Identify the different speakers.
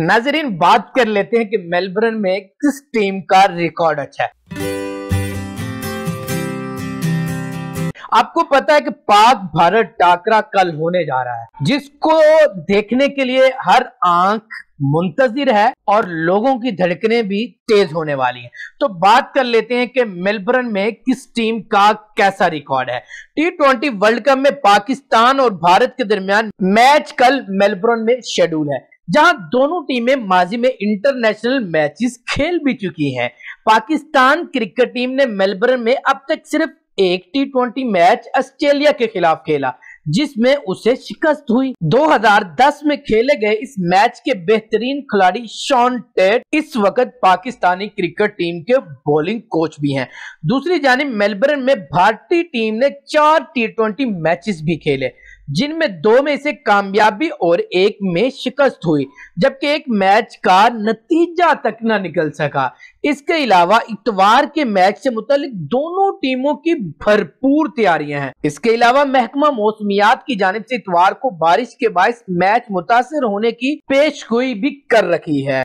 Speaker 1: नाजरीन बात कर लेते हैं कि मेलबर्न में किस टीम का रिकॉर्ड अच्छा है आपको पता है कि पाक भारत टाकरा कल होने जा रहा है जिसको देखने के लिए हर आंख मुंतजिर है और लोगों की धड़कने भी तेज होने वाली है तो बात कर लेते हैं कि मेलबर्न में किस टीम का कैसा रिकॉर्ड है टी ट्वेंटी वर्ल्ड कप में पाकिस्तान और भारत के दरमियान मैच कल मेलबर्न में शेड्यूल है जहां दोनों टीमें माजी में इंटरनेशनल मैचेस खेल भी चुकी हैं पाकिस्तान क्रिकेट टीम ने मेलबर्न में अब तक सिर्फ एक टी ट्वेंटी मैच ऑस्ट्रेलिया के खिलाफ खेला जिसमें उसे शिकस्त हुई 2010 में खेले गए इस मैच के बेहतरीन खिलाड़ी शॉन टेट इस वक्त पाकिस्तानी क्रिकेट टीम के बॉलिंग कोच भी हैं दूसरी जानी मेलबर्न में भारतीय टीम ने चार टी ट्वेंटी मैचेस भी खेले जिनमें दो में से कामयाबी और एक में शिकस्त हुई जबकि एक मैच का नतीजा तक ना निकल सका इसके अलावा इतवार के मैच से मुतलिक दोनों टीमों की भरपूर तैयारियां हैं इसके अलावा महकमा मौसमियात की जानब से इतवार को बारिश के बायस मैच मुतासर होने की पेशगोई भी कर रखी है